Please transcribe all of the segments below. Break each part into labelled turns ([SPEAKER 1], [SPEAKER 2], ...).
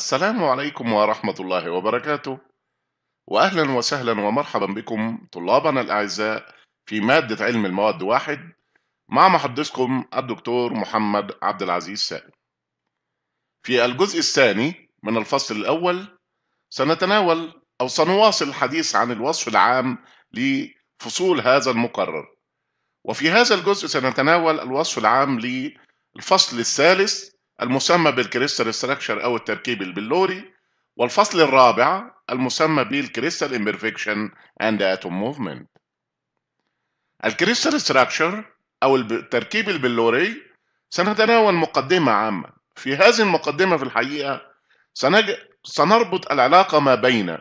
[SPEAKER 1] السلام عليكم ورحمة الله وبركاته وأهلا وسهلا ومرحبا بكم طلابنا الأعزاء في مادة علم المواد واحد مع محدثكم الدكتور محمد عبد العزيز سالم في الجزء الثاني من الفصل الأول سنتناول أو سنواصل الحديث عن الوصف العام لفصول هذا المقرر وفي هذا الجزء سنتناول الوصف العام للفصل الثالث المسمى بالكريستال ستراكشر أو التركيب البلوري والفصل الرابع المسمى بالكريستال امبرفكشن اند اتوم موفمنت الكريستال ستراكشر أو التركيب البلوري سنتناول مقدمة عامة في هذه المقدمة في الحقيقة سنج... سنربط العلاقة ما بين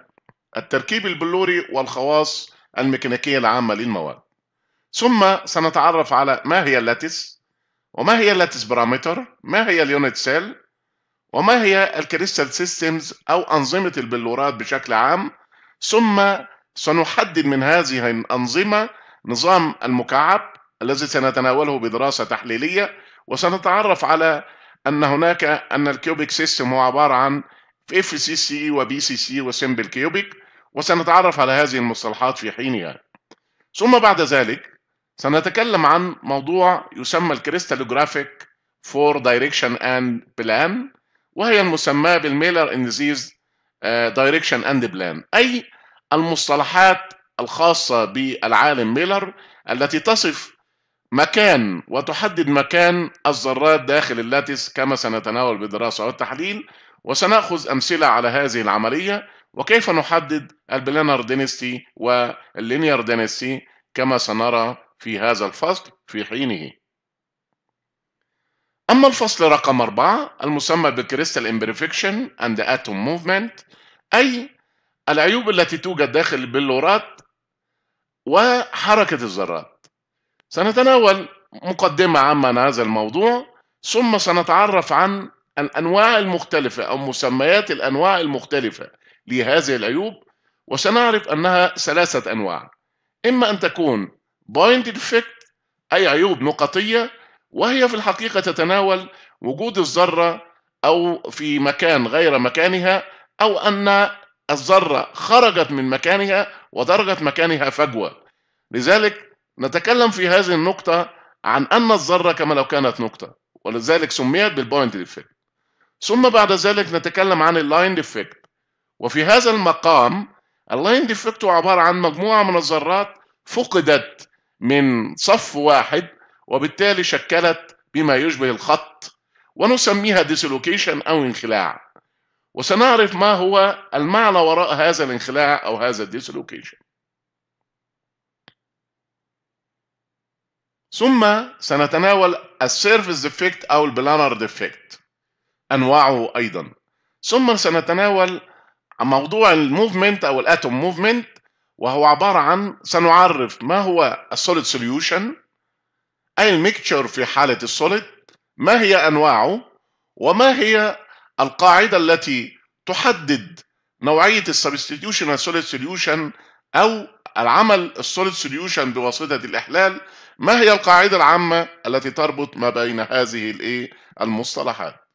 [SPEAKER 1] التركيب البلوري والخواص الميكانيكية العامة للمواد ثم سنتعرف على ما هي اللاتس وما هي اللاتس بارامتر ما هي اليونت سيل وما هي الكريستال سيستمز أو أنظمة البلورات بشكل عام ثم سنحدد من هذه الأنظمة نظام المكعب الذي سنتناوله بدراسة تحليلية وسنتعرف على أن هناك أن الكيوبيك سيستم هو عبارة عن اف سي سي وبي سي سي وسمبل كيوبيك وسنتعرف على هذه المصطلحات في حينها ثم بعد ذلك سنتكلم عن موضوع يسمى الكريستالوجرافيك فور دايركشن اند بلان وهي المسماه بالميلر انزيز دايركشن اند بلان اي المصطلحات الخاصه بالعالم ميلر التي تصف مكان وتحدد مكان الذرات داخل اللاتس كما سنتناول بالدراسه والتحليل وسناخذ امثله على هذه العمليه وكيف نحدد البلانر دينستي واللينير دينستي كما سنرى في هذا الفصل في حينه أما الفصل رقم أربعة المسمى بالكريستال imperfection and atom movement أي العيوب التي توجد داخل البلورات وحركة الذرات سنتناول مقدمة عامة عن هذا الموضوع ثم سنتعرف عن الأنواع المختلفة أو مسميات الأنواع المختلفة لهذه العيوب وسنعرف أنها ثلاثة أنواع إما أن تكون بايند ديفكت أي عيوب نقطية وهي في الحقيقة تتناول وجود الذرة أو في مكان غير مكانها أو أن الذرة خرجت من مكانها ودرجت مكانها فجوة لذلك نتكلم في هذه النقطة عن أن الذرة كما لو كانت نقطة ولذلك سميت بالبوينت ديفكت ثم بعد ذلك نتكلم عن اللاين ديفكت وفي هذا المقام اللاين ديفكت عبارة عن مجموعة من الذرات فقدت من صف واحد وبالتالي شكلت بما يشبه الخط ونسميها ديسلوكيشن أو انخلاع وسنعرف ما هو المعنى وراء هذا الانخلاع أو هذا الديسلوكيشن ثم سنتناول السيرفيس ديفكت أو البلانر ديفكت أنواعه أيضا ثم سنتناول موضوع الموفمنت أو الأتوم موفمنت وهو عبارة عن سنعرف ما هو السوليد سوليوشن أي الميكتشر في حالة السوليد ما هي أنواعه وما هي القاعدة التي تحدد نوعية السبستيتيوشن سوليد سوليوشن أو العمل السوليد سوليوشن بواسطة الإحلال ما هي القاعدة العامة التي تربط ما بين هذه المصطلحات